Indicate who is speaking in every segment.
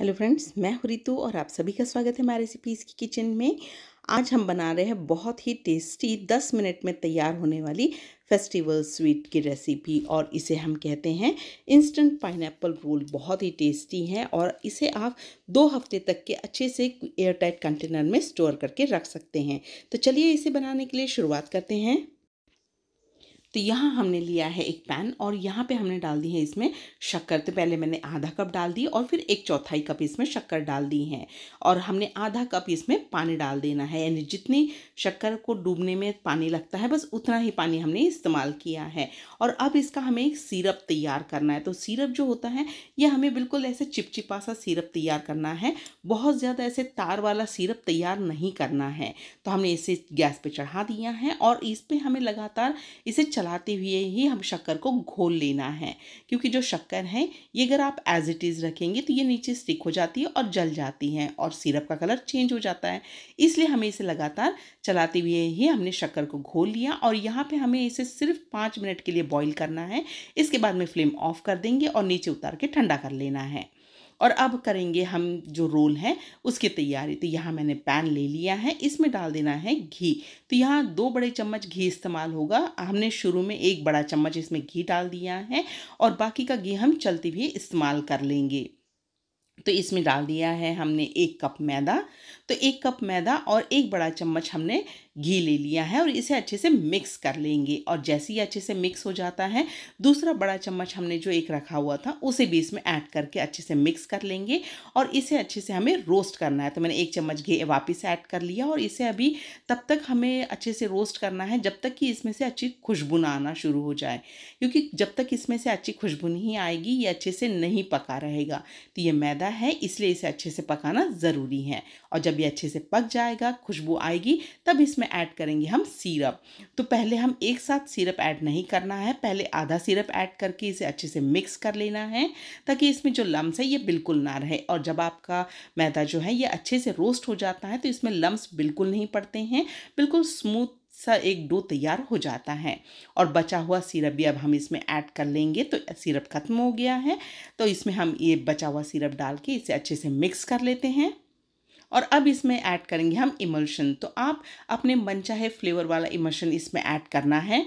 Speaker 1: hello friends मैं हूँ रितु और आप सभी का स्वागत है हमारे रेसिपीज़ की किचन में आज हम बना रहे हैं बहुत ही टेस्टी 10 मिनट में तैयार होने वाली फेस्टिवल स्वीट की रेसिपी और इसे हम कहते हैं इंस्टेंट पाइनएप्पल रोल बहुत ही टेस्टी है और इसे आप दो हफ्ते तक के अच्छे से एयरटाइट कंटेनर में स्टोर करके रख सकते हैं तो चलिए इसे बनाने के लिए शुरुआत करते हैं तो यहाँ हमने लिया है एक पैन और यहाँ पे हमने डाल दी है इसमें शक्कर तो पहले मैंने आधा कप डाल दी और फिर एक चौथाई कप इसमें शक्कर डाल दी है और हमने आधा कप इसमें पानी डाल देना है यानी जितनी शक्कर को डूबने में पानी लगता है बस उतना ही पानी हमने इस्तेमाल किया है और अब इसका हमें एक सीरप तैयार करना है तो सीरप जो होता है यह हमें बिल्कुल ऐसे चिपचिपा सा सीरप तैयार करना है बहुत ज़्यादा ऐसे तार वाला सीरप तैयार नहीं करना है तो हमने इसे गैस पर चढ़ा दिया है और इस पर हमें लगातार इसे चलाते हुए ही हम शक्कर को घोल लेना है क्योंकि जो शक्कर है ये अगर आप एज इट इज़ रखेंगे तो ये नीचे स्टिक हो जाती है और जल जाती है और सिरप का कलर चेंज हो जाता है इसलिए हमें इसे लगातार चलाते हुए ही हमने शक्कर को घोल लिया और यहाँ पर हमें इसे सिर्फ पाँच मिनट के लिए बॉईल करना है इसके बाद में फ्लेम ऑफ कर देंगे और नीचे उतार के ठंडा कर लेना है और अब करेंगे हम जो रोल है उसकी तैयारी तो यहाँ मैंने पैन ले लिया है इसमें डाल देना है घी तो यहाँ दो बड़े चम्मच घी इस्तेमाल होगा हमने शुरू में एक बड़ा चम्मच इसमें घी डाल दिया है और बाकी का घी हम चलते भी इस्तेमाल कर लेंगे तो इसमें डाल दिया है हमने एक कप मैदा तो एक कप मैदा और एक बड़ा चम्मच हमने घी ले लिया है और इसे अच्छे से मिक्स कर लेंगे और जैसे ही अच्छे से मिक्स हो जाता है दूसरा बड़ा चम्मच हमने जो एक रखा हुआ था उसे भी इसमें ऐड करके अच्छे से मिक्स कर लेंगे और इसे अच्छे से हमें रोस्ट करना है तो मैंने एक चम्मच घी वापस ऐड कर लिया और इसे अभी तब तक हमें अच्छे से रोस्ट करना है जब तक कि इसमें से अच्छी खुशबू ना आना शुरू हो जाए क्योंकि जब तक इसमें से अच्छी खुशबू नहीं आएगी ये अच्छे से नहीं पका रहेगा तो ये मैदा है इसलिए इसे अच्छे से पकाना ज़रूरी है और जब ये अच्छे से पक जाएगा खुशबू आएगी तब इसमें इसमें ऐड करेंगे हम सिरप तो पहले हम एक साथ सिरप ऐड नहीं करना है पहले आधा सिरप ऐड करके इसे अच्छे से मिक्स कर लेना है ताकि इसमें जो लम्स है ये बिल्कुल ना रहे और जब आपका मैदा जो है ये अच्छे से रोस्ट हो जाता है तो इसमें लम्स बिल्कुल नहीं पड़ते हैं बिल्कुल स्मूथ सा एक डो तैयार हो जाता है और बचा हुआ सिरप भी अब हम इसमें ऐड कर लेंगे तो सिरप खत्म हो गया है तो इसमें हम ये बचा हुआ सिरप डाल के इसे अच्छे से मिक्स कर लेते हैं और अब इसमें ऐड करेंगे हम इमल्शन तो आप अपने मनचाहे फ्लेवर वाला इमल्शन इसमें ऐड करना है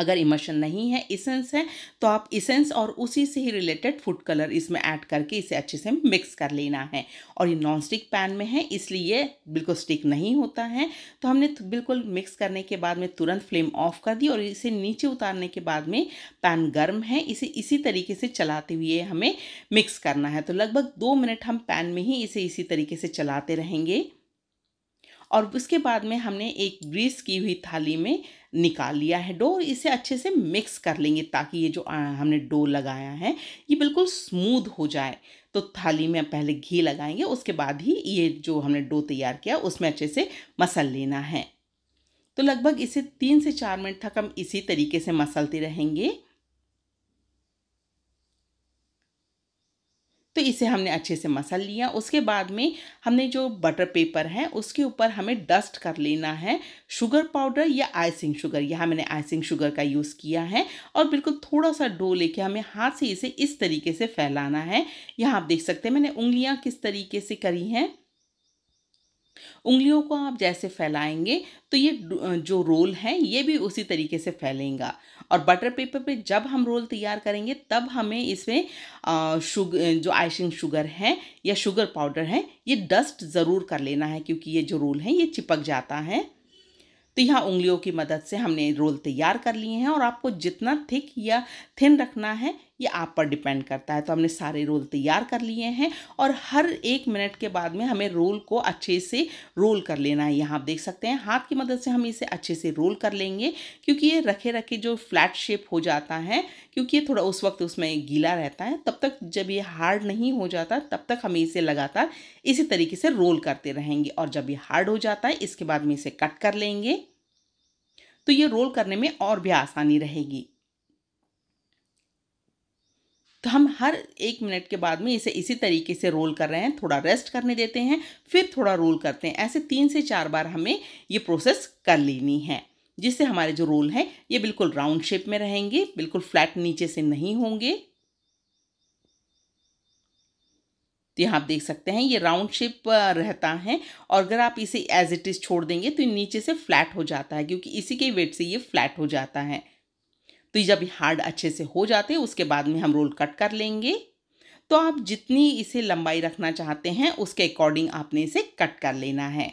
Speaker 1: अगर इमर्शन नहीं है इसेंस है तो आप इसेंस और उसी से ही रिलेटेड फूड कलर इसमें ऐड करके इसे अच्छे से मिक्स कर लेना है और ये नॉन स्टिक पैन में है इसलिए ये बिल्कुल स्टिक नहीं होता है तो हमने तो बिल्कुल मिक्स करने के बाद में तुरंत फ्लेम ऑफ कर दी और इसे नीचे उतारने के बाद में पैन गर्म है इसे इसी तरीके से चलाते हुए हमें मिक्स करना है तो लगभग दो मिनट हम पैन में ही इसे इसी तरीके से चलाते रहेंगे और उसके बाद में हमने एक ग्रीस की हुई थाली में निकाल लिया है डो इसे अच्छे से मिक्स कर लेंगे ताकि ये जो हमने डो लगाया है ये बिल्कुल स्मूथ हो जाए तो थाली में पहले घी लगाएंगे उसके बाद ही ये जो हमने डो तैयार किया उसमें अच्छे से मसल लेना है तो लगभग इसे तीन से चार मिनट तक हम इसी तरीके से मसलते रहेंगे तो इसे हमने अच्छे से मसल लिया उसके बाद में हमने जो बटर पेपर है उसके ऊपर हमें डस्ट कर लेना है शुगर पाउडर या आइसिंग शुगर यहाँ मैंने आइसिंग शुगर का यूज़ किया है और बिल्कुल थोड़ा सा डो लेके हमें हाथ से इसे इस तरीके से फैलाना है यहाँ आप देख सकते हैं मैंने उंगलियाँ किस तरीके से करी हैं उंगलियों को आप जैसे फैलाएंगे तो ये जो रोल है ये भी उसी तरीके से फैलेगा और बटर पेपर पे जब हम रोल तैयार करेंगे तब हमें इसमें शुग जो आइसिंग शुगर है या शुगर पाउडर है ये डस्ट ज़रूर कर लेना है क्योंकि ये जो रोल है ये चिपक जाता है तो यहाँ उंगलियों की मदद से हमने रोल तैयार कर लिए हैं और आपको जितना थिक या थिन रखना है ये आप पर डिपेंड करता है तो हमने सारे रोल तैयार कर लिए हैं और हर एक मिनट के बाद में हमें रोल को अच्छे से रोल कर लेना है यहाँ आप देख सकते हैं हाथ की मदद से हम इसे अच्छे से रोल कर लेंगे क्योंकि ये रखे रखे जो फ्लैट शेप हो जाता है क्योंकि ये थोड़ा उस वक्त उसमें गीला रहता है तब तक जब ये हार्ड नहीं हो जाता तब तक हमें इसे लगातार इसी तरीके से रोल करते रहेंगे और जब ये हार्ड हो जाता है इसके बाद में इसे कट कर लेंगे तो ये रोल करने में और भी आसानी रहेगी तो हम हर एक मिनट के बाद में इसे इसी तरीके से रोल कर रहे हैं थोड़ा रेस्ट करने देते हैं फिर थोड़ा रोल करते हैं ऐसे तीन से चार बार हमें ये प्रोसेस कर लेनी है जिससे हमारे जो रोल हैं ये बिल्कुल राउंड शेप में रहेंगे बिल्कुल फ्लैट नीचे से नहीं होंगे तो यहाँ आप देख सकते हैं ये राउंड शेप रहता है और अगर आप इसे एज इट इज़ छोड़ देंगे तो नीचे से फ्लैट हो जाता है क्योंकि इसी के वेट से ये फ्लैट हो जाता है तो जब हार्ड अच्छे से हो जाते उसके बाद में हम रोल कट कर लेंगे तो आप जितनी इसे लंबाई रखना चाहते हैं उसके अकॉर्डिंग आपने इसे कट कर लेना है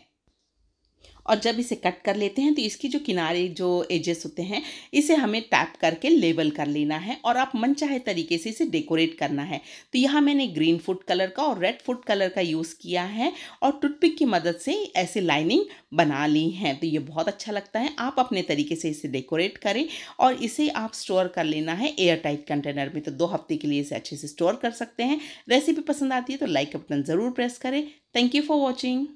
Speaker 1: और जब इसे कट कर लेते हैं तो इसकी जो किनारे जो एजेस होते हैं इसे हमें टैप करके लेबल कर लेना है और आप मनचाहे तरीके से इसे डेकोरेट करना है तो यहाँ मैंने ग्रीन फूड कलर का और रेड फूड कलर का यूज़ किया है और टूथपिक की मदद से ऐसे लाइनिंग बना ली हैं तो ये बहुत अच्छा लगता है आप अपने तरीके से इसे डेकोरेट करें और इसे आप स्टोर कर लेना है एयर टाइट कंटेनर में तो दो हफ्ते के लिए इसे अच्छे से स्टोर कर सकते हैं रेसिपी पसंद आती है तो लाइक का बटन ज़रूर प्रेस करें थैंक यू फॉर वॉचिंग